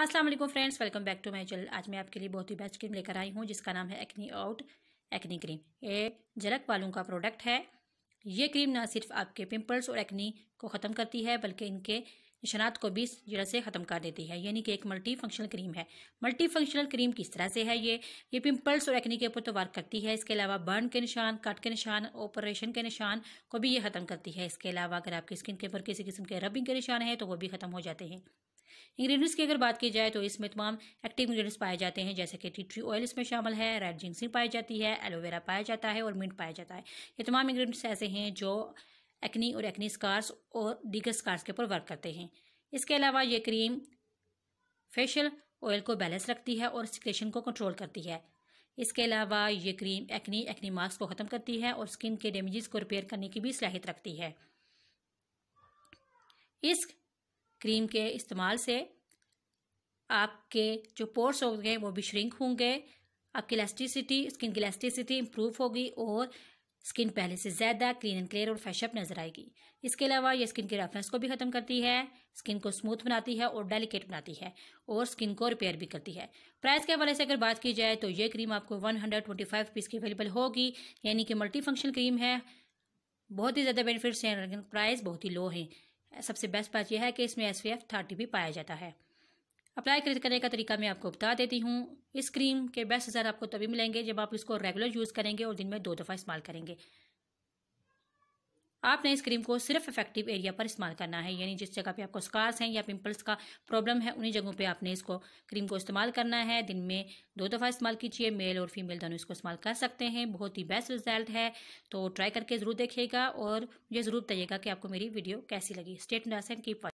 अस्सलाम वालेकुम friends welcome back to my channel आज मैं आपके लिए बहुत ही बेस्ट क्रीम लेकर आई हूँ जिसका नाम है एक्नी आउट एक्नी क्रीम ये जलक वालों का प्रोडक्ट है ये क्रीम ना सिर्फ आपके पिंपल्स और एक्नी को ख़त्म करती है बल्कि इनके निशानात को भी जड़ से ख़त्म कर देती है यानी कि एक मल्टी फंक्शनल क्रीम है मल्टी फंक्शनल क्रीम किस तरह से है ये ये पिंपल्स और एक्नी के ऊपर तो वर्क करती है इसके अलावा बर्न के निशान कट के निशान ऑपरेशन के निशान को भी ये ख़त्म करती है इसके अलावा अगर आपकी स्किन के ऊपर किसी किस्म के रबिंग के निशान है तो वो भी ख़त्म हो जाते हैं इंग्रेडिएंट्स की अगर बात की जाए तो इसमें तमाम एक्टिव इंग्रेडिएंट्स पाए जाते हैं जैसे कि टी ट्री ऑयल इसमें शामिल है रेड जिंसिंग पाई जाती है एलोवेरा पाया जाता है और मिंट पाया जाता है ये तमाम इंग्रेडिएंट्स ऐसे हैं जो एक्नी और एक्नी स्कार्स और डीगर स्कार्स के ऊपर वर्क करते हैं इसके अलावा ये क्रीम फेशियल ऑयल को बैलेंस रखती है और सिक्रेशन को कंट्रोल करती है इसके अलावा ये क्रीम एक्नी एक्नी मार्क्स को ख़त्म करती है और स्किन के डैमेजेस को रिपेयर करने की भी सलाहियत रखती है इस क्रीम के इस्तेमाल से आपके जो पोर्स होंगे वो भी श्रिंक होंगे आपकी इलास्टिसिटी स्किन की इलास्टिसिटी इम्प्रूव होगी और स्किन पहले से ज़्यादा क्लीन एंड क्लियर और फ्रेशअप नजर आएगी इसके अलावा ये स्किन के रफनेस को भी ख़त्म करती है स्किन को स्मूथ बनाती है और डेलिकेट बनाती है और स्किन को रिपेयर भी करती है प्राइस के हवाले से अगर बात की जाए तो ये क्रीम आपको one hundred twenty five rupees की अवेलेबल होगी यानी कि मल्टी फंक्शन क्रीम है बहुत ही ज़्यादा बेनिफिट्स हैं लेकिन प्राइस बहुत ही लो है सबसे बेस्ट बात यह है कि इसमें एस वी एफ थर्टी भी पाया जाता है अप्लाई करने का तरीका मैं आपको बता देती हूँ इस क्रीम के बेस्ट रिजल्ट आपको तभी मिलेंगे जब आप इसको रेगुलर यूज़ करेंगे और दिन में दो दफ़ा इस्तेमाल करेंगे आपने इस क्रीम को सिर्फ इफेक्टिव एरिया पर इस्तेमाल करना है यानी जिस जगह पे आपको स्कार्स हैं या पिंपल्स का प्रॉब्लम है उन्हीं जगहों पे आपने इसको क्रीम को इस्तेमाल करना है दिन में दो दफ़ा इस्तेमाल कीजिए मेल और फीमेल दोनों इसको इस्तेमाल कर सकते हैं बहुत ही बेस्ट रिजल्ट है तो ट्राई करके ज़रूर देखिएगा और मुझे ज़रूर बताइएगा कि आपको मेरी वीडियो कैसी लगी स्टेट नर्स एंड कीप